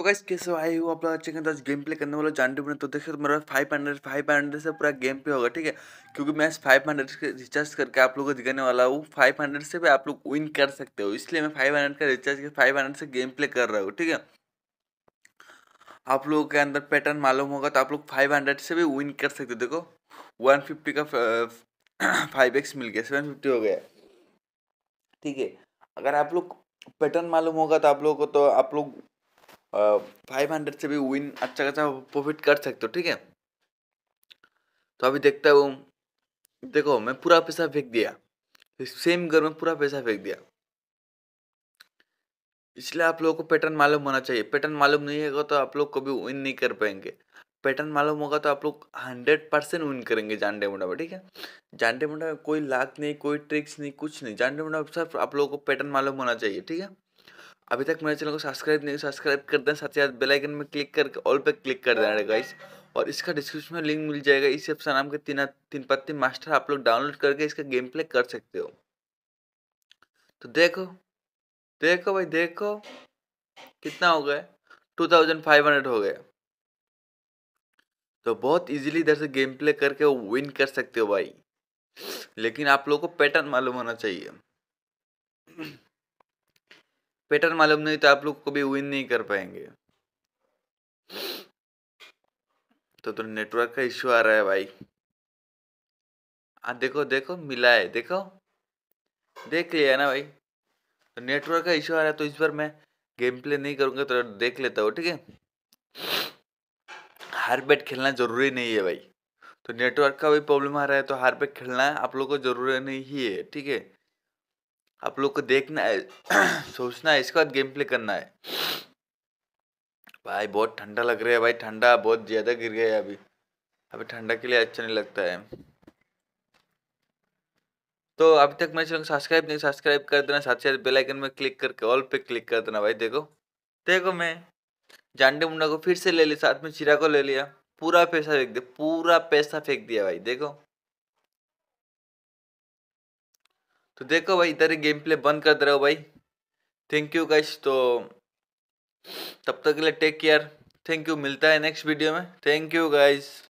तो गाइस कैसे आई हो आप लोग अच्छे के तो आज गेम प्ले करने वाला जानते बने तो तो मेरा फाइव हंड्रेड फाइव हंड्रेड से पूरा गेम प्ले होगा ठीक है क्योंकि मैं फाइव हंड्रेड के रिचार्ज करके आप लोगों को दिखाने वाला हूँ फाइव हंड्रेड से भी आप लोग विन कर सकते हो इसलिए मैं फाइव हंड्रेड का रिचार्ज कर फाइव हंड्रेड से गेम प्ले कर रहा हूँ ठीक है आप लोगों के अंदर पैटर्न मालूम होगा तो आप लोग फाइव हंड्रेड से भी विन कर सकते हो देखो वन फिफ्टी का फाइव एक्स मिल गया सेवन फिफ्टी हो गया ठीक है अगर आप लोग पैटर्न मालूम होगा तो आप लोगों को तो आप लोग फाइव हंड्रेड से भी विन अच्छा खासा प्रॉफिट कर सकते हो ठीक है तो अभी देखता हूँ देखो मैं पूरा पैसा फेंक दिया सेम घर में पूरा पैसा फेंक दिया इसलिए आप लोगों को पैटर्न मालूम होना चाहिए पैटर्न मालूम नहीं होगा तो आप लोग कभी विन नहीं कर पाएंगे पैटर्न मालूम होगा तो आप लोग हंड्रेड परसेंट विन करेंगे जानडे मुंडा में ठीक है जानडे मुंडा में कोई लाख नहीं कोई ट्रिक्स नहीं कुछ नहीं जानडे मुंडा सिर्फ आप लोगों को पैटर्न मालूम होना चाहिए ठीक है अभी तक मेरे चैनल को सब्सक्राइब नहीं सब्सक्राइब कर दें साथ ही साथ बेलाइकन में क्लिक करके ऑल पर क्लिक कर देना गाइस और इसका डिस्क्रिप्शन में लिंक मिल जाएगा इस एप्सा नाम के तीन तीन पत्ती मास्टर आप लोग डाउनलोड करके इसका गेम प्ले कर सकते हो तो देखो देखो भाई देखो कितना हो गया टू थाउजेंड फाइव हंड्रेड हो गए तो बहुत इजीली इधर से गेम प्ले करके विन कर सकते हो भाई लेकिन आप लोगों को पैटर्न मालूम होना चाहिए पैटर्न मालूम नहीं तो आप लोग कभी विन नहीं कर पाएंगे तो तो नेटवर्क का इश्यू आ रहा है भाई आ देखो देखो मिला है देखो देख लिया ना भाई तो नेटवर्क का इश्यू आ रहा है तो इस बार मैं गेम प्ले नहीं करूंगा तो देख लेता हूँ ठीक है हार बैट खेलना ज़रूरी नहीं है भाई तो नेटवर्क का भी प्रॉब्लम आ रहा है तो हार बैट खेलना आप लोग को ज़रूरी नहीं है ठीक है आप लोग को देखना है सोचना है इसके बाद गेम प्ले करना है भाई बहुत ठंडा लग रहा है भाई ठंडा बहुत ज़्यादा गिर गया है अभी अभी ठंडा के लिए अच्छा नहीं लगता है तो अभी तक मेरे चैनल सब्सक्राइब नहीं सब्सक्राइब कर देना साथ साथ बेलाइकन में क्लिक करके ऑल पे क्लिक कर देना भाई देखो देखो मैं जानडे मुंडा को फिर से ले लिया साथ में चिरा को ले लिया पूरा पैसा फेंक दिया पूरा पैसा फेंक दिया भाई देखो तो देखो भाई इधर ही गेम प्ले बंद कर दे रहे हो भाई थैंक यू गाइस तो तब तक के लिए टेक केयर थैंक यू मिलता है नेक्स्ट वीडियो में थैंक यू गाइस